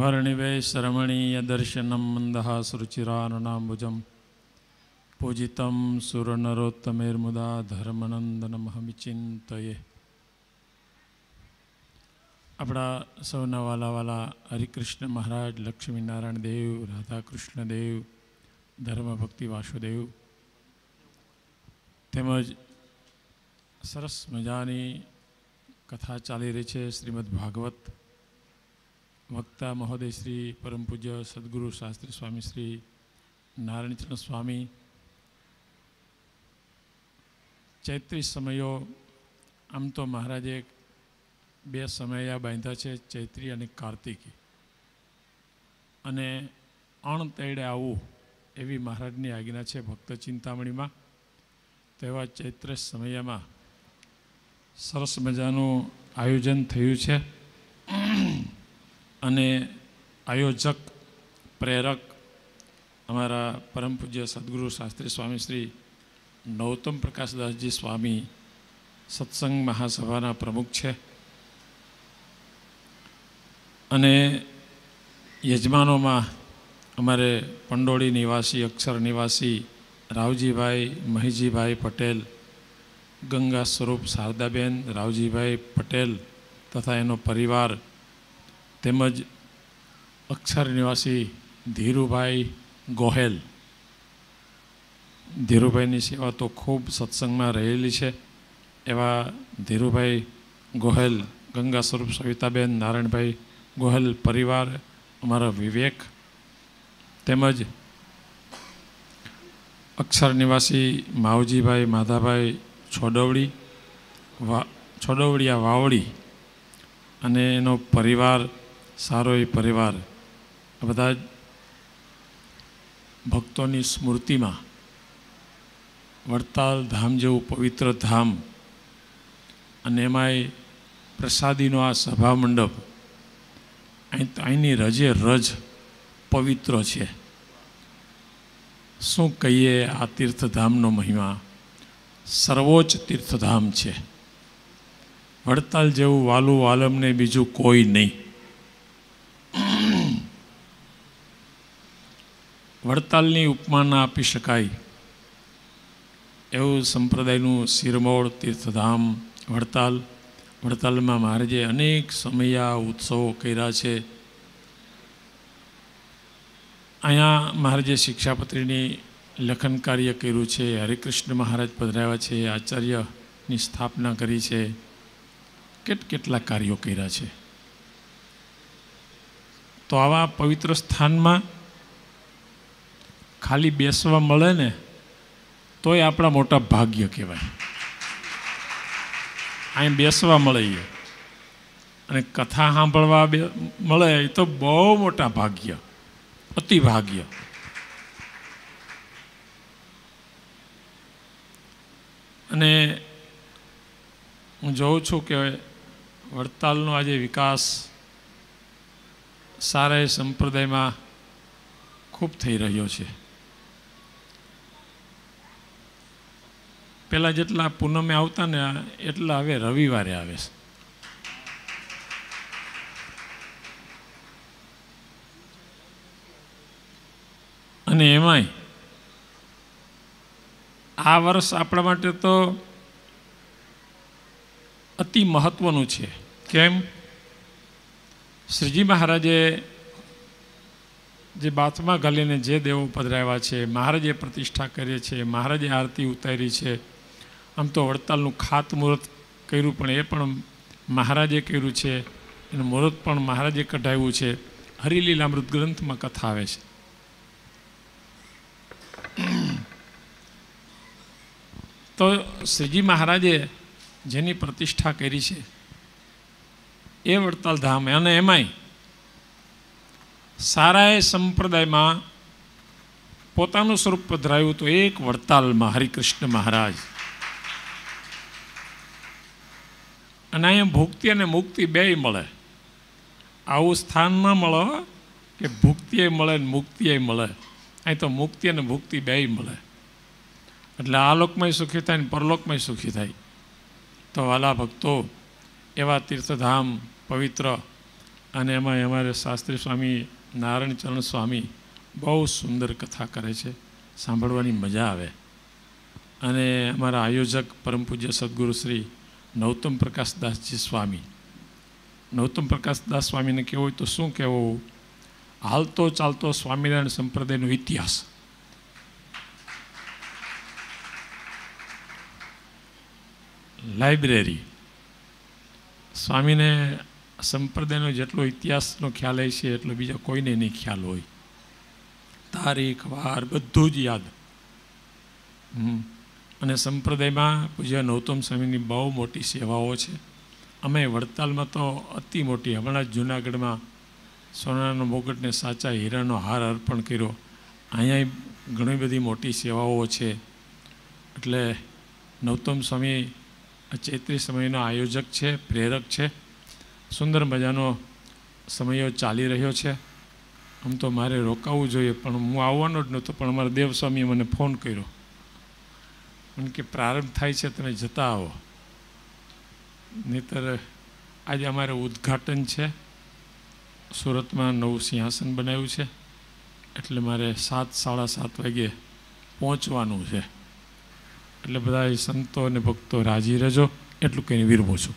वर्णिवेशरमणीयदर्शनं मन्दहासुरुचिरानुनाम्बुजं पूजितं सुरनरोत्तमेर्मुदा धर्मनन्दनमहमिचिन्तये આપણા સૌના વાલાવાલા હરિકૃષ્ણ મહારાજ લક્ષ્મીનારાયણ દેવ રાધાકૃષ્ણ દેવ ધર્મભક્તિ વાસુદેવ તેમજ સરસ મજાની કથા ચાલી રહી છે શ્રીમદ ભાગવત વક્તા મહોદય શ્રી પરમ પૂજ્ય સદગુરુ શાસ્ત્રી સ્વામી શ્રી નારાયણચરણ સ્વામી ચૈત્રી સમયો આમ તો મહારાજે બે સમયા બાંધ્યા છે ચૈત્રી અને કાર્તિકી અને અણતેડે આવવું એવી મહારાજની આજ્ઞા છે ભક્ત ચિંતામણીમાં તેવા ચૈત્ર સમયમાં સરસ મજાનું આયોજન થયું છે અને આયોજક પ્રેરક અમારા પરમ પૂજ્ય સદગુરુ શાસ્ત્રી સ્વામી શ્રી નૌતમ પ્રકાશદાસજી સ્વામી સત્સંગ મહાસભાના પ્રમુખ છે અને યજમાનોમાં અમારે પંડોળી નિવાસી અક્ષર નિવાસી રાવજીભાઈ મહીજીભાઈ પટેલ ગંગા સ્વરૂપ શારદાબેન રાવજીભાઈ પટેલ તથા એનો પરિવાર તેમજ અક્ષર નિવાસી ધીરુભાઈ ગોહેલ ધીરુભાઈની સેવા તો ખૂબ સત્સંગમાં રહેલી છે એવા ધીરુભાઈ ગોહેલ ગંગા સ્વરૂપ સવિતાબેન નારાયણભાઈ ગોહેલ પરિવાર અમારા વિવેક તેમજ અક્ષર નિવાસી માવજીભાઈ માધાભાઈ છોડવડી વા છોડવડિયા વાવડી અને એનો પરિવાર સારો એ પરિવાર આ બધા જ ભક્તોની સ્મૃતિમાં વડતાલ ધામ જેવું પવિત્ર ધામ અને એમાંય પ્રસાદીનો આ સભા મંડપ અહીંની રજે રજ પવિત્ર છે શું કહીએ આ તીર્થધામનો મહિમા સર્વોચ્ચ તીર્થધામ છે વડતાલ જેવું વાલું આલમને બીજું કોઈ નહીં વડતાલની ઉપમાના આપી શકાય એવું સંપ્રદાયનું શિરમોળ તીર્થધામ વડતાલ વડતાલમાં મહારાજે અનેક સમયા ઉત્સવો કર્યા છે અહીંયા મહારાજે શિક્ષાપત્રીની લખન કાર્ય કર્યું છે હરિકૃષ્ણ મહારાજ પધરાવ્યા છે આચાર્યની સ્થાપના કરી છે કેટકેટલા કાર્યો કર્યા છે તો આવા પવિત્ર સ્થાનમાં ખાલી બેસવા મળે ને તોય આપણા મોટા ભાગ્ય કહેવાય અહીં બેસવા મળે એ અને કથા સાંભળવા બે મળે એ તો બહુ મોટા ભાગ્ય અતિ ભાગ્ય અને હું જોઉં છું કે વડતાલનો આજે વિકાસ સારા સંપ્રદાયમાં ખૂબ થઈ રહ્યો છે પહેલાં જેટલા પૂનમે આવતા ને એટલા હવે રવિવારે આવે છે અને એમાંય આ વર્ષ આપણા માટે તો અતિ મહત્વનું છે કેમ શ્રીજી મહારાજે જે બાથમાં ઘાલીને જે દેવો પધરાવ્યા છે મહારાજે પ્રતિષ્ઠા કરી છે મહારાજે આરતી ઉતારી છે આમ તો વડતાલનું ખાતમુહૂર્ત કર્યું પણ એ પણ મહારાજે કર્યું છે એનું મુહૂર્ત પણ મહારાજે કઢાવ્યું છે હરિલીલા મૃતગ્રંથમાં કથા આવે છે તો શ્રીજી મહારાજે જેની પ્રતિષ્ઠા કરી છે એ વડતાલ ધામે અને એમાંય સારાએ સંપ્રદાયમાં પોતાનું સ્વરૂપ પધરાયું તો એક વડતાલમાં હરિકૃષ્ણ મહારાજ અને અહીંયા ભુક્તિ અને મુક્તિ બેય મળે આવું સ્થાન ન મળો કે ભુક્તિએ મળે ને મુક્તિએ મળે અહીં તો મુક્તિ અને ભુક્તિ બેય મળે એટલે આ લોકમાં સુખી થાય ને પરલોકમાં સુખી થાય તો વાલા ભક્તો એવા તીર્થધામ પવિત્ર અને એમાં અમારે શાસ્ત્રી સ્વામી નારાયણ ચરણ સ્વામી બહુ સુંદર કથા કરે છે સાંભળવાની મજા આવે અને અમારા આયોજક પરમ પૂજ્ય શ્રી નૌતમ પ્રકાશદાસજી સ્વામી નૌતમ પ્રકાશદાસ સ્વામીને કહેવું હોય તો શું કહેવું હાલતો ચાલતો સ્વામિનારાયણ સંપ્રદાયનો ઇતિહાસ લાઇબ્રેરી સ્વામીને સંપ્રદાયનો જેટલો ઇતિહાસનો ખ્યાલ છે એટલો બીજા કોઈને નહીં ખ્યાલ હોય તારીખ વાર બધું જ યાદ હમ અને સંપ્રદાયમાં પૂજ્ય નૌતમ સ્વામીની બહુ મોટી સેવાઓ છે અમે વડતાલમાં તો અતિ મોટી હમણાં જ જુનાગઢમાં સોનાનો મુગટને સાચા હીરાનો હાર અર્પણ કર્યો અહીંયા ઘણી બધી મોટી સેવાઓ છે એટલે નૌતમ સ્વામી ચૈત્રી સમયનો આયોજક છે પ્રેરક છે સુંદર મજાનો સમયો ચાલી રહ્યો છે આમ તો મારે રોકાવું જોઈએ પણ હું આવવાનો જ નહોતો પણ મારા દેવસ્વામીએ મને ફોન કર્યો એમ કે પ્રારંભ થાય છે તમે જતા આવો નહીતર આજે અમારે ઉદ્ઘાટન છે સુરતમાં નવું સિંહાસન બનાવ્યું છે એટલે મારે સાત સાડા સાત વાગે પહોંચવાનું છે એટલે બધા સંતો અને ભક્તો રાજી રહેજો એટલું કહીને વિરમું છું